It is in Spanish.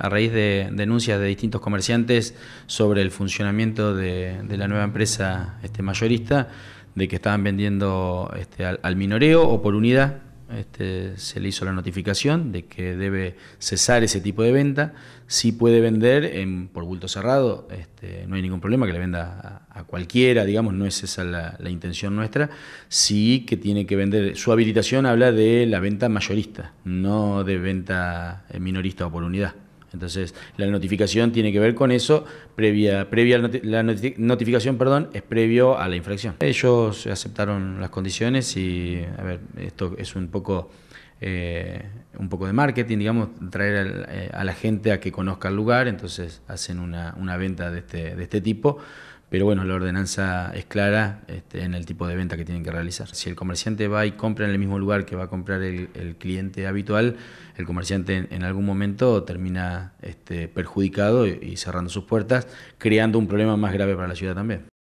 a raíz de denuncias de distintos comerciantes sobre el funcionamiento de, la nueva empresa este, mayorista, de que estaban vendiendo este, al, minoreo o por unidad. Este, se le hizo la notificación de que debe cesar ese tipo de venta. Si puede vender en, por bulto cerrado, este, no hay ningún problema que le venda a, cualquiera, digamos, no es esa la, la, intención nuestra. Sí que tiene que vender. Su habilitación habla de la venta mayorista, no de venta eh, minorista o por unidad. Entonces, la notificación tiene que ver con eso, previa, previa la notificación, perdón, es previo a la infracción. Ellos aceptaron las condiciones y, a ver, esto es un poco eh, un poco de marketing, digamos, traer eh, a la gente a que conozca el lugar, entonces hacen una, venta este, de este, tipo. Pero bueno, la ordenanza es clara este, en el tipo de venta que tienen que realizar. Si el comerciante va y compra en el mismo lugar que va a comprar el, cliente habitual, el comerciante en, algún momento termina este, perjudicado y cerrando sus puertas, creando un problema más grave para la ciudad también.